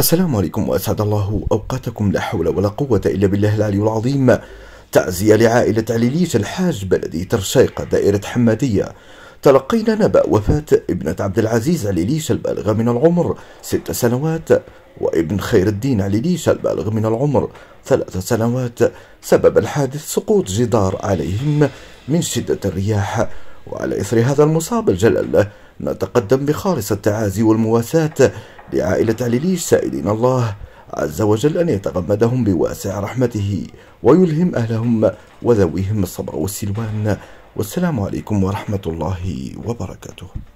السلام عليكم وأسعد الله أوقاتكم لا حول ولا قوة إلا بالله العلي العظيم تعزية لعائلة عليليش الحاج بلدي ترشيق دائرة حمادية تلقينا نبأ وفاة ابنة عبد العزيز عليليش البالغة من العمر ست سنوات وابن خير الدين عليليش البالغ من العمر ثلاث سنوات سبب الحادث سقوط جدار عليهم من شدة الرياح وعلى إثر هذا المصاب الجلل نتقدم بخالص التعازي والمواساة لعائلة عليليش سائلين الله عز وجل أن يتغمدهم بواسع رحمته ويلهم أهلهم وذويهم الصبر والسلوان والسلام عليكم ورحمة الله وبركاته